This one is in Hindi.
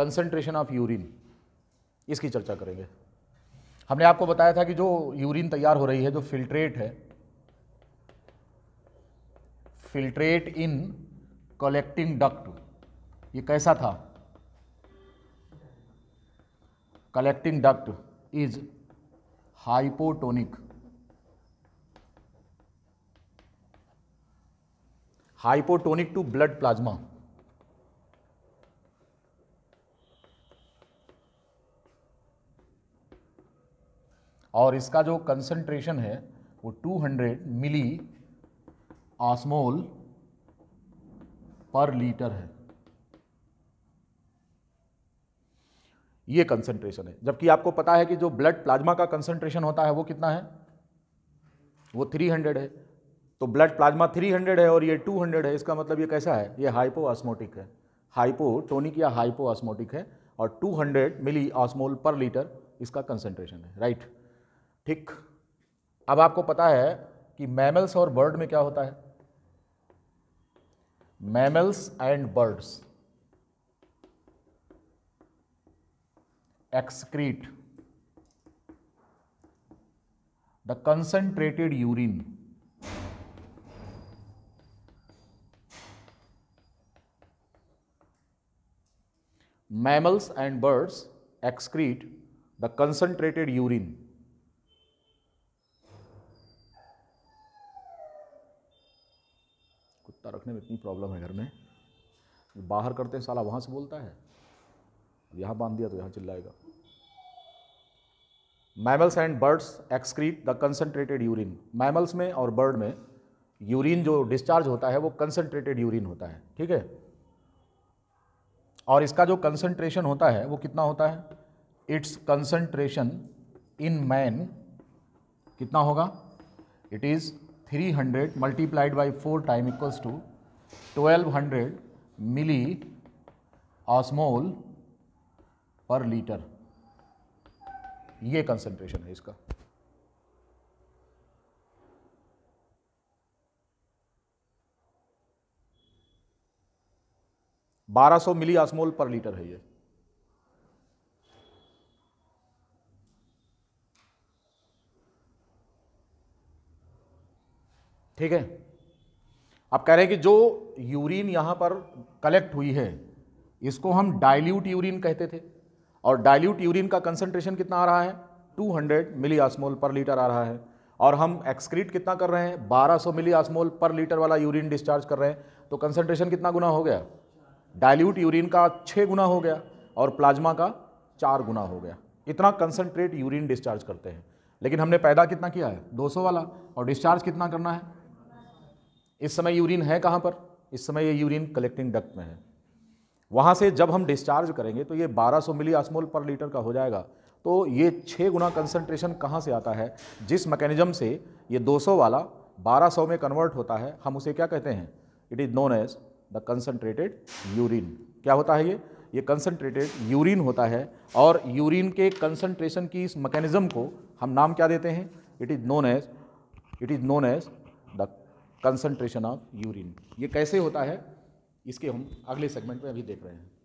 कंसनट्रेशन ऑफ यूरिन इसकी चर्चा करेंगे हमने आपको बताया था कि जो यूरिन तैयार हो रही है जो फिल्ट्रेट है फिल्ट्रेट इन कलेक्टिंग डक्ट ये कैसा था collecting duct is hypotonic hypotonic to blood plasma और इसका जो कंसंट्रेशन है वो 200 मिली आसमोल पर लीटर है ये कंसंट्रेशन है जबकि आपको पता है कि जो ब्लड प्लाज्मा का कंसंट्रेशन होता है वो कितना है वो 300 है तो ब्लड प्लाज्मा 300 है और ये 200 है इसका मतलब ये कैसा है ये हाइपो ऑस्मोटिक है हाइपोटोनिक या हाइपो ऑस्मोटिक है और 200 मिली ऑस्मोल पर लीटर इसका कंसंट्रेशन है राइट ठीक अब आपको पता है कि मैमल्स और बर्ड में क्या होता है mammals and birds excrete the concentrated urine mammals and birds excrete the concentrated urine कुत्ता रखने में इतनी प्रॉब्लम है घर में बाहर करते हैं साला वहाँ से बोलता है यहाँ बांध दिया तो यहाँ चिल्लाएगा mammals and birds excrete the concentrated urine mammals में और बर्ड में यूरिन जो डिस्चार्ज होता है वो कंसनट्रेटेड यूरिन होता है ठीक है और इसका जो कंसनट्रेशन होता है वो कितना होता है इट्स कंसनट्रेशन इन मैन कितना होगा it is three hundred multiplied by four time equals to twelve hundred milliosmole per litre ये कंसंट्रेशन है इसका बारह सौ मिली ऑस्मोल पर लीटर है ये ठीक है आप कह रहे हैं कि जो यूरिन यहाँ पर कलेक्ट हुई है इसको हम डाइल्यूट यूरिन कहते थे और डाइल्यूट यूरिन का कंसंट्रेशन कितना आ रहा है 200 मिली आसमोल पर लीटर आ रहा है और हम एक्सक्रीट कितना कर रहे हैं 1200 मिली आसमोल पर लीटर वाला यूरिन डिस्चार्ज कर रहे हैं तो कंसंट्रेशन कितना गुना हो गया डाइल्यूट यूरिन का छः गुना हो गया और प्लाज्मा का चार गुना हो गया इतना कंसनट्रेट यूरिन डिस्चार्ज करते हैं लेकिन हमने पैदा कितना किया है 200 वाला और डिस्चार्ज कितना करना है इस समय यूरिन है कहाँ पर इस समय ये यूरिन कलेक्टिंग डक्ट में है वहाँ से जब हम डिस्चार्ज करेंगे तो ये 1200 मिली आसमोल पर लीटर का हो जाएगा तो ये छः गुना कंसनट्रेशन कहाँ से आता है जिस मैकेनिज़म से ये 200 वाला 1200 में कन्वर्ट होता है हम उसे क्या कहते हैं it is known as the concentrated urine क्या होता है ये ये कंसनट्रेटेड यूरिन होता है और यूरिन के कंसनट्रेशन की इस मकैनिज़म को हम नाम क्या देते हैं it is known as it is known as the concentration of urine ये कैसे होता है इसके हम अगले सेगमेंट में अभी देख रहे हैं